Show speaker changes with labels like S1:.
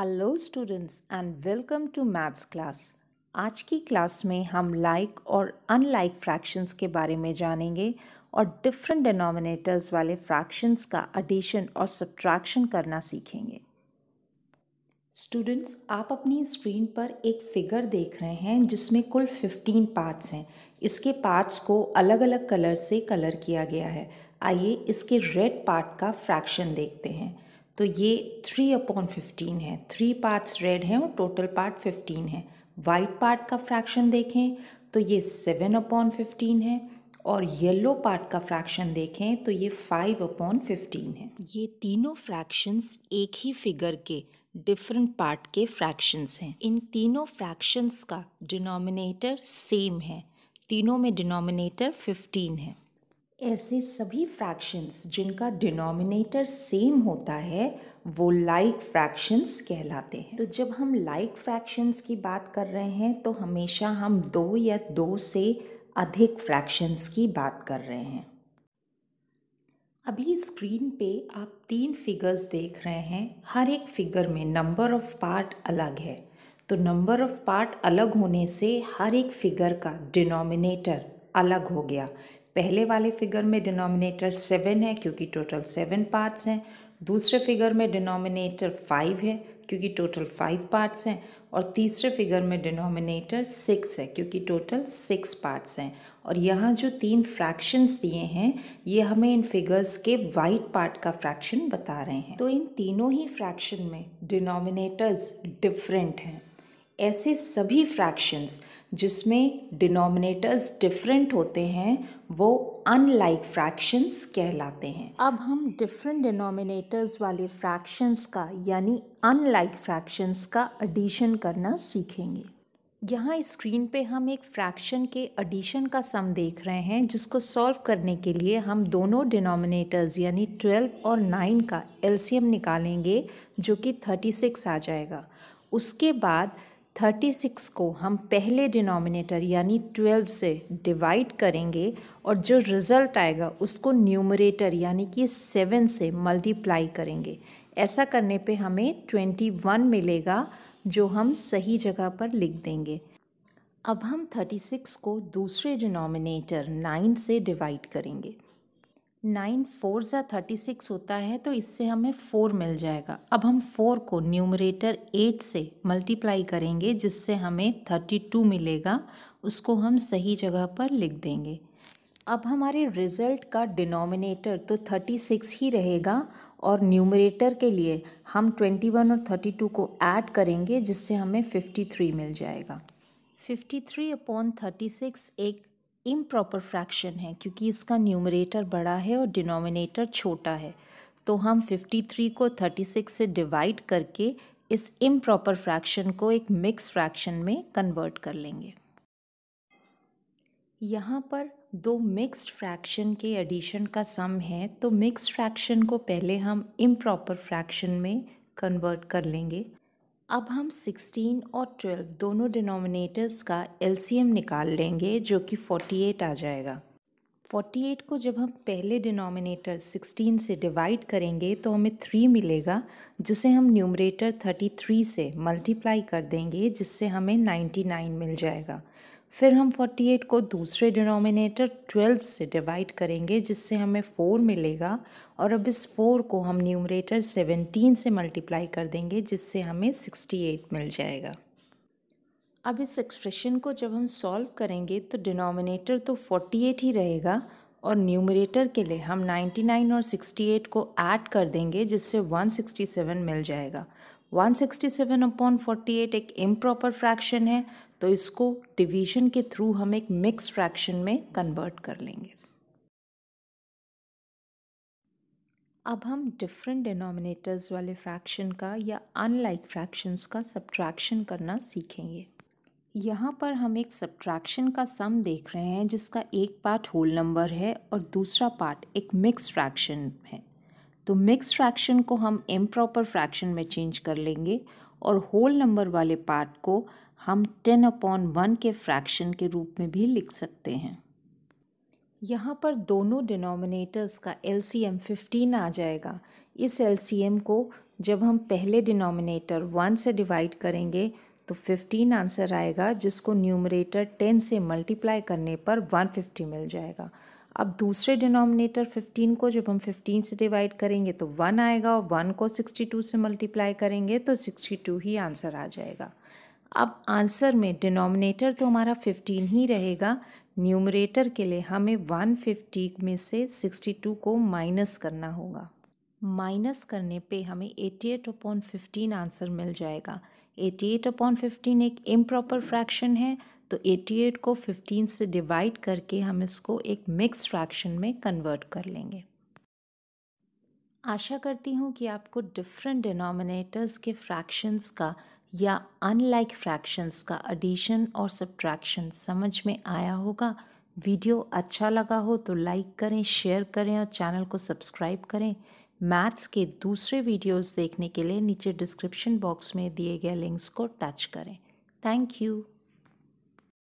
S1: hello students and welcome to maths class आज की class में हम लाइक like और अनलाइक फ्रैक्शंस के बारे में जानेंगे और डिफरेंट डिनोमिनेटर्स वाले फ्रैक्शंस का एडिशन और सब्ट्रैक्शन करना सीखेंगे स्टूडेंट्स आप अपनी स्क्रीन पर एक फिगर देख रहे हैं जिसमें कुल फिफ्टीन पार्ट्स हैं इसके पार्ट्स को अलग अलग कलर से कलर किया गया है आइए इसके रेड पार्ट का फ्रैक्शन देखते हैं तो ये थ्री अपॉन फिफ्टीन है थ्री पार्ट्स रेड हैं और टोटल पार्ट फिफ्टीन है वाइट पार्ट का फ्रैक्शन देखें तो ये सेवन अपॉन फिफ्टीन है और येलो पार्ट का फ्रैक्शन देखें तो ये फाइव अपॉन फिफ्टीन है ये तीनों फ्रैक्शंस एक ही फिगर के डिफरेंट पार्ट के फ्रैक्शंस हैं इन तीनों फ्रैक्शंस का डिनोमिनेटर सेम है तीनों में डिनोमिनेटर फिफ्टीन है ऐसे सभी फ्रैक्शंस जिनका डिनोमिनेटर सेम होता है वो लाइक like फ्रैक्शंस कहलाते हैं तो जब हम लाइक like फ्रैक्शंस की बात कर रहे हैं तो हमेशा हम दो या दो से अधिक फ्रैक्शंस की बात कर रहे हैं अभी स्क्रीन पे आप तीन फिगर्स देख रहे हैं हर एक फिगर में नंबर ऑफ पार्ट अलग है तो नंबर ऑफ पार्ट अलग होने से हर एक फिगर का डिनोमिनेटर अलग हो गया पहले वाले फिगर में डिनोमिनेटर सेवन है क्योंकि टोटल सेवन पार्ट्स हैं दूसरे फिगर में डिनोमिनेटर फाइव है क्योंकि टोटल फाइव पार्ट्स हैं और तीसरे फिगर में डिनोमिनेटर सिक्स है क्योंकि टोटल सिक्स पार्ट्स हैं और यहाँ जो तीन फ्रैक्शंस दिए हैं ये हमें इन फिगर्स के वाइट पार्ट का फ्रैक्शन बता रहे हैं तो इन तीनों ही फ्रैक्शन में डिनोमिनेटर्स डिफरेंट हैं ऐसे सभी फ्रैक्शंस जिसमें डिनोमिनेटर्स डिफरेंट होते हैं वो अनलाइक फ्रैक्शंस कहलाते हैं अब हम डिफरेंट डिनोमिनेटर्स वाले फ्रैक्शंस का यानी अनलाइक फ्रैक्शंस का एडिशन करना सीखेंगे यहाँ स्क्रीन पे हम एक फ्रैक्शन के एडिशन का सम देख रहे हैं जिसको सॉल्व करने के लिए हम दोनों डिनोमिनेटर्स यानी 12 और 9 का एलसीएम निकालेंगे जो कि 36 आ जाएगा उसके बाद 36 को हम पहले डिनोमिनेटर यानी 12 से डिवाइड करेंगे और जो रिज़ल्ट आएगा उसको न्यूमरेटर यानी कि 7 से मल्टीप्लाई करेंगे ऐसा करने पे हमें 21 मिलेगा जो हम सही जगह पर लिख देंगे अब हम 36 को दूसरे डिनोमिनेटर 9 से डिवाइड करेंगे नाइन फोर ज़ा थर्टी सिक्स होता है तो इससे हमें फ़ोर मिल जाएगा अब हम फोर को न्यूमरेटर एट से मल्टीप्लाई करेंगे जिससे हमें थर्टी टू मिलेगा उसको हम सही जगह पर लिख देंगे अब हमारे रिज़ल्ट का डिनोमिनेटर तो थर्टी सिक्स ही रहेगा और न्यूमरेटर के लिए हम ट्वेंटी वन और थर्टी टू को ऐड करेंगे जिससे हमें फिफ्टी थ्री मिल जाएगा fifty three upon thirty six एक इम्प्रॉपर फ्रैक्शन है क्योंकि इसका न्यूमरेटर बड़ा है और डिनोमिनेटर छोटा है तो हम 53 को 36 से डिवाइड करके इस इम्प्रॉपर फ्रैक्शन को एक मिक्स फ्रैक्शन में कन्वर्ट कर लेंगे यहाँ पर दो मिक्स्ड फ्रैक्शन के एडिशन का सम है तो मिक्स फ्रैक्शन को पहले हम इम्प्रॉपर फ्रैक्शन में कन्वर्ट कर लेंगे अब हम 16 और 12 दोनों डिनोमिनेटर्स का एलसीएम निकाल लेंगे जो कि 48 आ जाएगा 48 को जब हम पहले डिनोमिनेटर 16 से डिवाइड करेंगे तो हमें 3 मिलेगा जिसे हम न्यूमरेटर 33 से मल्टीप्लाई कर देंगे जिससे हमें 99 मिल जाएगा फिर हम 48 को दूसरे डिनोमिनेटर 12 से डिवाइड करेंगे जिससे हमें 4 मिलेगा और अब इस 4 को हम न्यूमरेटर 17 से मल्टीप्लाई कर देंगे जिससे हमें 68 मिल जाएगा अब इस एक्सप्रेशन को जब हम सॉल्व करेंगे तो डिनोमिनेटर तो 48 ही रहेगा और न्यूमरेटर के लिए हम 99 और 68 को ऐड कर देंगे जिससे 167 मिल जाएगा 167 अपॉन फोर्टी एक इम्प्रॉपर फ्रैक्शन है तो इसको डिवीजन के थ्रू हम एक मिक्स फ्रैक्शन में कन्वर्ट कर लेंगे अब हम डिफरेंट डिनोमिनेटर्स वाले फ्रैक्शन का या अनलाइक फ्रैक्शंस का सब्ट्रैक्शन करना सीखेंगे यहाँ पर हम एक सब्ट्रैक्शन का सम देख रहे हैं जिसका एक पार्ट होल नंबर है और दूसरा पार्ट एक मिक्स फ्रैक्शन है तो मिक्स फ्रैक्शन को हम इम्प्रॉपर फ्रैक्शन में चेंज कर लेंगे और होल नंबर वाले पार्ट को हम टेन अपॉन वन के फ्रैक्शन के रूप में भी लिख सकते हैं यहाँ पर दोनों डिनोमिनेटर्स का एल सी एम फिफ्टीन आ जाएगा इस एल सी एम को जब हम पहले डिनोमिनेटर वन से डिवाइड करेंगे तो 15 आंसर आएगा जिसको न्यूमरेटर 10 से मल्टीप्लाई करने पर 150 मिल जाएगा अब दूसरे डिनोमिनेटर 15 को जब हम 15 से डिवाइड करेंगे तो 1 आएगा और 1 को 62 से मल्टीप्लाई करेंगे तो 62 ही आंसर आ जाएगा अब आंसर में डिनोमिनेटर तो हमारा 15 ही रहेगा न्यूमरेटर के लिए हमें 150 में से 62 को माइनस करना होगा माइनस करने पे हमें eighty eight upon fifteen answer मिल जाएगा एटी एट अपॉन फिफ्टीन एक इम्प्रॉपर फ्रैक्शन है तो एटी एट को फिफ्टीन से डिवाइड करके हम इसको एक मिक्स फ्रैक्शन में कन्वर्ट कर लेंगे आशा करती हूँ कि आपको डिफरेंट डिनोमिनेटर्स के फ्रैक्शंस का या अनलाइक फ्रैक्शंस का एडिशन और सब्ट्रैक्शन समझ में आया होगा वीडियो अच्छा लगा हो तो लाइक करें शेयर करें और चैनल को सब्सक्राइब करें मैथ्स के दूसरे वीडियोस देखने के लिए नीचे डिस्क्रिप्शन बॉक्स में दिए गए लिंक्स को टच करें थैंक यू